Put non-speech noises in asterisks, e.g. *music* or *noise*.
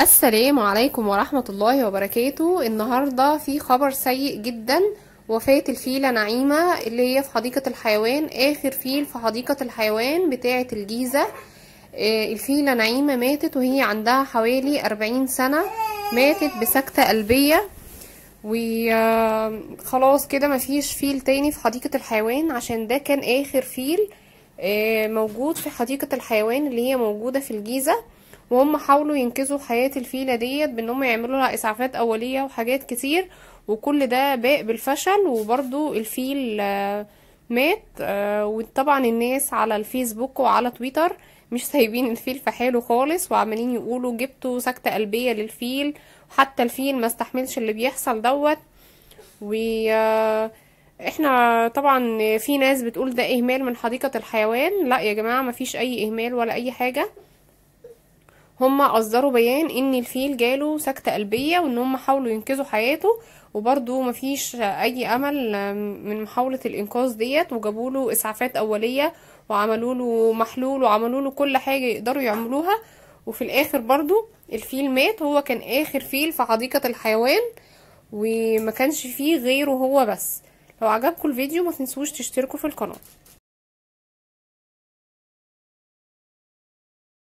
السلام عليكم ورحمة الله وبركاته النهاردة في خبر سيء جدا وفاة الفيلة نعيمة اللي هي في حديقة الحيوان آخر فيل في حديقة الحيوان بتاعة الجيزة آه، الفيلة نعيمة ماتت وهي عندها حوالي أربعين سنة ماتت بسكتة قلبية وخلاص آه، كده مفيش فيل تاني في حديقة الحيوان عشان ده كان آخر فيل آه، موجود في حديقة الحيوان اللي هي موجودة في الجيزة وهم حاولوا ينقذوا حياة الفيلة ديت بانهم يعملوا لها اسعافات اولية وحاجات كتير وكل ده باء بالفشل وبرضو الفيل آه، مات آه، وطبعا الناس على الفيسبوك وعلى تويتر مش *laughs* سايبين الفيل في حاله خالص وعمالين يقولوا جبتوا سكتة قلبية للفيل حتى الفيل ما استحملش اللي بيحصل دوت و آه، احنا طبعا في ناس بتقول ده اهمال من حديقة الحيوان لا يا جماعة مفيش اي اهمال ولا اي حاجة هما اصدروا بيان ان الفيل جاله سكتة قلبية وان هما حاولوا ينقذوا حياته وبرضو مفيش اي امل من محاولة الانقاذ ديت وجابوا له اسعافات اولية وعملوا له محلول وعملوا له كل حاجة يقدروا يعملوها وفي الاخر برضو الفيل مات هو كان اخر فيل في حديقة الحيوان وما كانش فيه غيره هو بس لو عجبكم الفيديو ما تنسوش تشتركوا في القناة